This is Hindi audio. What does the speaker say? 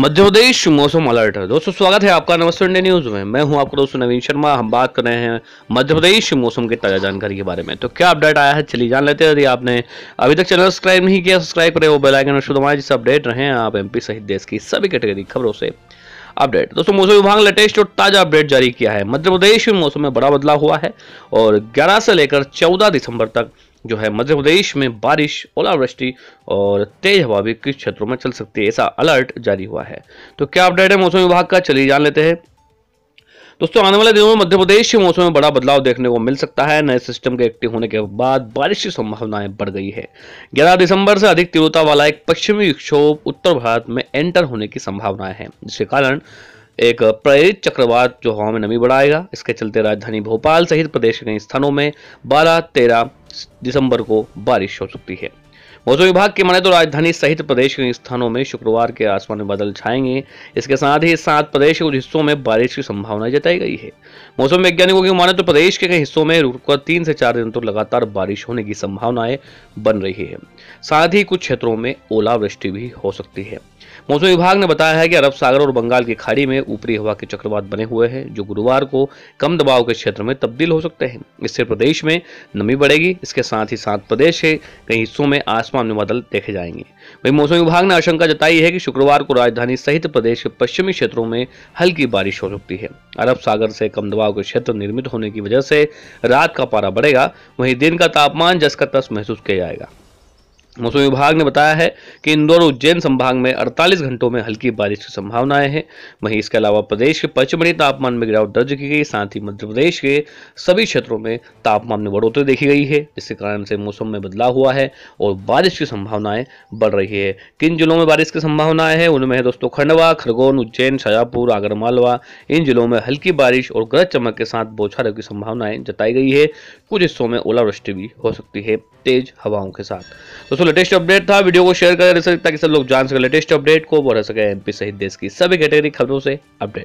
मध्य प्रदेश मौसम अलर्ट दोस्तों स्वागत है आपका नमस्ते इंडिया न्यूज में मैं हूं आपका दोस्त नवीन शर्मा हम बात कर रहे हैं मध्य प्रदेश मौसम की ताजा जानकारी के बारे में तो क्या अपडेट आया है चलिए जान लेते हैं यदि आपने अभी तक चैनल सब्सक्राइब नहीं किया सब्सक्राइब करें वो बेलाइकन और शुद्ध हमारे जिससे अपडेट रहे आप एमपी सहित देश की सभी कैटेगरी खबरों से अपडेट दोस्तों मौसम विभाग ने लेटेस्ट और ताजा अपडेट जारी किया है मध्य प्रदेश में मौसम में बड़ा बदलाव हुआ है और ग्यारह से लेकर चौदह दिसंबर तक जो है मध्य प्रदेश में बारिश ओलावृष्टि और तेज हवा भी कुछ क्षेत्रों में चल सकती है ऐसा अलर्ट जारी हुआ है तो क्या अपडेट है मौसम विभाग का चलिए जान लेते हैं दोस्तों आने वाले दिनों में मध्य प्रदेश के मौसम में बड़ा बदलाव देखने को मिल सकता है नए सिस्टम के एक्टिव होने के बाद बारिश की संभावनाएं बढ़ गई है 11 दिसंबर से अधिक तीव्रता वाला एक पश्चिमी विक्षोभ उत्तर भारत में एंटर होने की संभावनाएं हैं जिसके कारण एक प्रेरित चक्रवात जो हवा में नमी बढ़ाएगा इसके चलते राजधानी भोपाल सहित प्रदेश के कई स्थानों में बारह तेरह दिसंबर को बारिश हो सकती है मौसम विभाग के माने तो राजधानी सहित प्रदेश के स्थानों में शुक्रवार के आसमान में बादल छाएंगे इसके साथ ही साथ प्रदेश के कुछ हिस्सों में बारिश की संभावना जताई गई है मौसम वैज्ञानिकों की माने तो प्रदेश के कई हिस्सों में रुककर तीन से चार दिन तक तो लगातार बारिश होने की संभावनाएं बन रही है साथ ही कुछ क्षेत्रों में ओलावृष्टि भी हो सकती है मौसम विभाग ने बताया है कि अरब सागर और बंगाल की खाड़ी में ऊपरी हवा के चक्रवात बने हुए हैं जो गुरुवार को कम दबाव के क्षेत्र में तब्दील हो सकते हैं इससे प्रदेश में नमी बढ़ेगी इसके साथ ही साथ प्रदेश के कई हिस्सों में आसमान में बदल देखे जाएंगे वहीं मौसम विभाग ने आशंका जताई है कि शुक्रवार को राजधानी सहित प्रदेश के पश्चिमी क्षेत्रों में हल्की बारिश हो सकती है अरब सागर से कम दबाव के क्षेत्र निर्मित होने की वजह से रात का पारा बढ़ेगा वहीं दिन का तापमान जस का तस महसूस किया जाएगा मौसम विभाग ने बताया है कि इंदौर उज्जैन संभाग में 48 घंटों में हल्की बारिश की संभावनाएं हैं वहीं इसके अलावा प्रदेश के पचमढ़ी तापमान में गिरावट दर्ज की गई साथ ही मध्य प्रदेश के सभी क्षेत्रों में तापमान में बढ़ोतरी देखी गई है जिसके कारण से मौसम में बदलाव हुआ है और बारिश की संभावनाएं बढ़ रही है किन जिलों में बारिश की संभावनाएं हैं उनमें है दोस्तों खंडवा खरगोन उज्जैन शाजापुर आगरमालवा इन जिलों में हल्की बारिश और गरज चमक के साथ बौछारों की संभावनाएं जताई गई है कुछ हिस्सों में ओलावृष्टि भी हो सकती है तेज हवाओं के साथ दोस्तों दोस्तों लेटेस्ट अपडेट था वीडियो को शेयर करें ताकि सब लोग जान सके लेटेस्ट अपडेट को बढ़ा सके एमपी सहित देश की सभी कैटेगरी खबरों से अपडेट